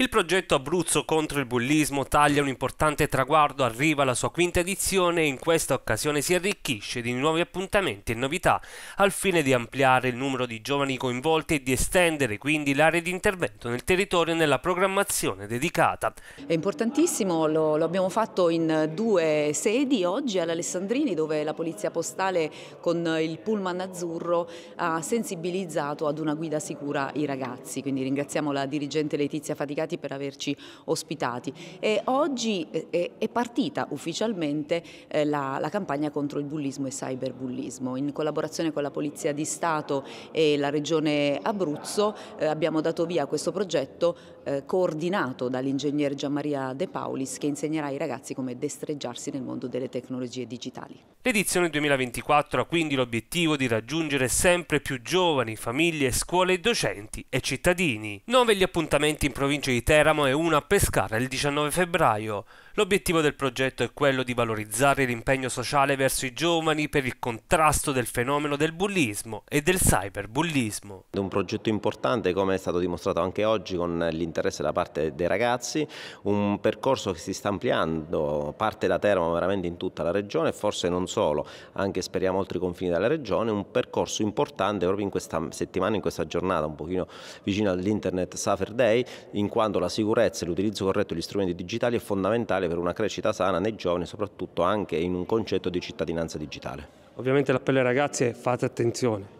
Il progetto Abruzzo contro il bullismo taglia un importante traguardo, arriva alla sua quinta edizione e in questa occasione si arricchisce di nuovi appuntamenti e novità al fine di ampliare il numero di giovani coinvolti e di estendere quindi l'area di intervento nel territorio nella programmazione dedicata. È importantissimo, lo, lo abbiamo fatto in due sedi, oggi all'Alessandrini dove la Polizia Postale con il pullman azzurro ha sensibilizzato ad una guida sicura i ragazzi, quindi ringraziamo la dirigente Letizia Faticati ringraziati per averci ospitati. E oggi eh, è partita ufficialmente eh, la, la campagna contro il bullismo e cyberbullismo. In collaborazione con la Polizia di Stato e la Regione Abruzzo eh, abbiamo dato via a questo progetto coordinato dall'ingegner Gianmaria De Paulis che insegnerà ai ragazzi come destreggiarsi nel mondo delle tecnologie digitali. L'edizione 2024 ha quindi l'obiettivo di raggiungere sempre più giovani, famiglie, scuole, docenti e cittadini. Nove gli appuntamenti in provincia di di Teramo e uno a Pescara il 19 febbraio. L'obiettivo del progetto è quello di valorizzare l'impegno sociale verso i giovani per il contrasto del fenomeno del bullismo e del cyberbullismo. È un progetto importante come è stato dimostrato anche oggi con l'interesse da parte dei ragazzi, un percorso che si sta ampliando, parte da Teramo veramente in tutta la regione e forse non solo, anche speriamo oltre i confini della regione, un percorso importante proprio in questa settimana, in questa giornata, un pochino vicino all'Internet Safer Day, in quanto quanto la sicurezza e l'utilizzo corretto degli strumenti digitali è fondamentale per una crescita sana nei giovani, soprattutto anche in un concetto di cittadinanza digitale. Ovviamente l'appello ai ragazzi è fate attenzione.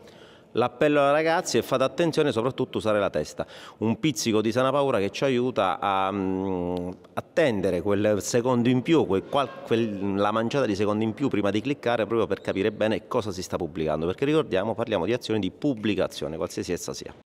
L'appello ai ragazzi è fate attenzione soprattutto usare la testa, un pizzico di sana paura che ci aiuta a um, attendere quel secondo in più, quel, quel, la manciata di secondo in più prima di cliccare proprio per capire bene cosa si sta pubblicando, perché ricordiamo parliamo di azioni di pubblicazione, qualsiasi essa sia.